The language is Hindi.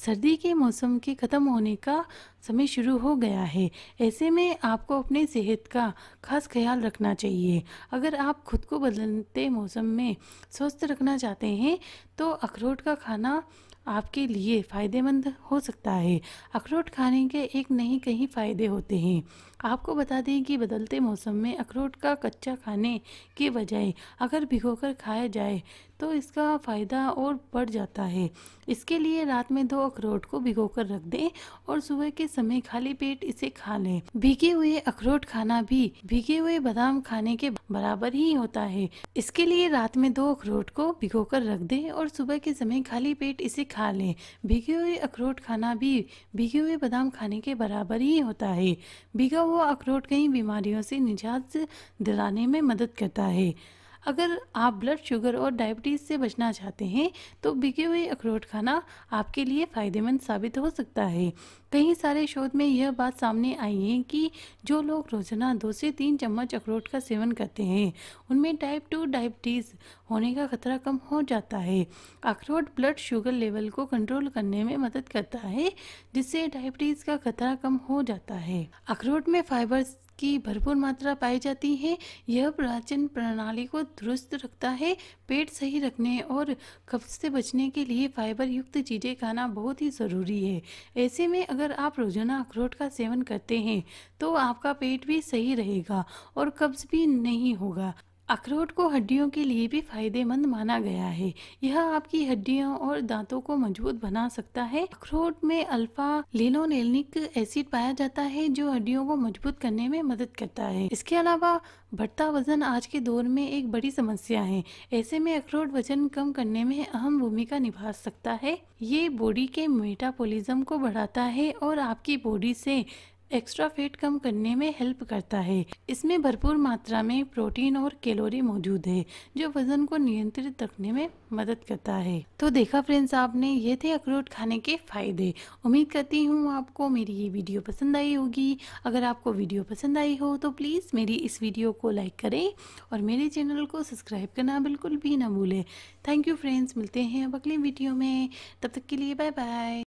सर्दी के मौसम के ख़त्म होने का समय शुरू हो गया है ऐसे में आपको अपनी सेहत का खास ख्याल रखना चाहिए अगर आप खुद को बदलते मौसम में स्वस्थ रखना चाहते हैं तो अखरोट का खाना आपके लिए फ़ायदेमंद हो सकता है अखरोट खाने के एक नहीं कहीं फ़ायदे होते हैं आपको बता दें कि बदलते मौसम में अखरोट का कच्चा खाने के बजाय अगर भिगोकर खाया जाए तो इसका फ़ायदा और बढ़ जाता है इसके लिए रात में दो अखरोट को भिगोकर रख दें और सुबह के समय खाली पेट इसे खा लें भीगे हुए अखरोट खाना भी भीगे हुए बादाम खाने के बराबर ही होता है इसके लिए रात में दो अखरोट को भिगो रख दें और सुबह के समय खाली पेट इसे खा लें भीगे हुए अखरोट खाना भी भीगे हुए बादाम खाने के बराबर ही होता है भीगा हुआ अखरोट कई बीमारियों से निजात दिलाने में मदद करता है अगर आप ब्लड शुगर और डायबिटीज़ से बचना चाहते हैं तो भिगे हुए अखरोट खाना आपके लिए फ़ायदेमंद साबित हो सकता है कई सारे शोध में यह बात सामने आई है कि जो लोग रोज़ाना दो से तीन चम्मच अखरोट का सेवन करते हैं उनमें टाइप टू डायबिटीज़ होने का खतरा कम हो जाता है अखरोट ब्लड शुगर लेवल को कंट्रोल करने में मदद करता है जिससे डायबिटीज़ का खतरा कम हो जाता है अखरोट में फाइबर की भरपूर मात्रा पाई जाती है यह प्राचीन प्रणाली को दुरुस्त रखता है पेट सही रखने और कब्ज से बचने के लिए फाइबर युक्त चीज़ें खाना बहुत ही ज़रूरी है ऐसे में अगर अगर आप रोजाना अखरोट का सेवन करते हैं तो आपका पेट भी सही रहेगा और कब्ज भी नहीं होगा अखरोट को हड्डियों के लिए भी फायदेमंद माना गया है यह आपकी हड्डियों और दांतों को मजबूत बना सकता है अखरोट में अल्फा लेनोनेलिक एसिड पाया जाता है जो हड्डियों को मजबूत करने में मदद करता है इसके अलावा बढ़ता वजन आज के दौर में एक बड़ी समस्या है ऐसे में अखरोट वजन कम करने में अहम भूमिका निभा सकता है ये बॉडी के मेटाबोलिज्म को बढ़ाता है और आपकी बॉडी से एक्स्ट्रा फैट कम करने में हेल्प करता है इसमें भरपूर मात्रा में प्रोटीन और कैलोरी मौजूद है जो वजन को नियंत्रित रखने में मदद करता है तो देखा फ्रेंड्स आपने ये थे अखरोट खाने के फायदे उम्मीद करती हूँ आपको मेरी ये वीडियो पसंद आई होगी अगर आपको वीडियो पसंद आई हो तो प्लीज़ मेरी इस वीडियो को लाइक करें और मेरे चैनल को सब्सक्राइब करना बिल्कुल भी ना भूलें थैंक यू फ्रेंड्स मिलते हैं अब अगले वीडियो में तब तक के लिए बाय बाय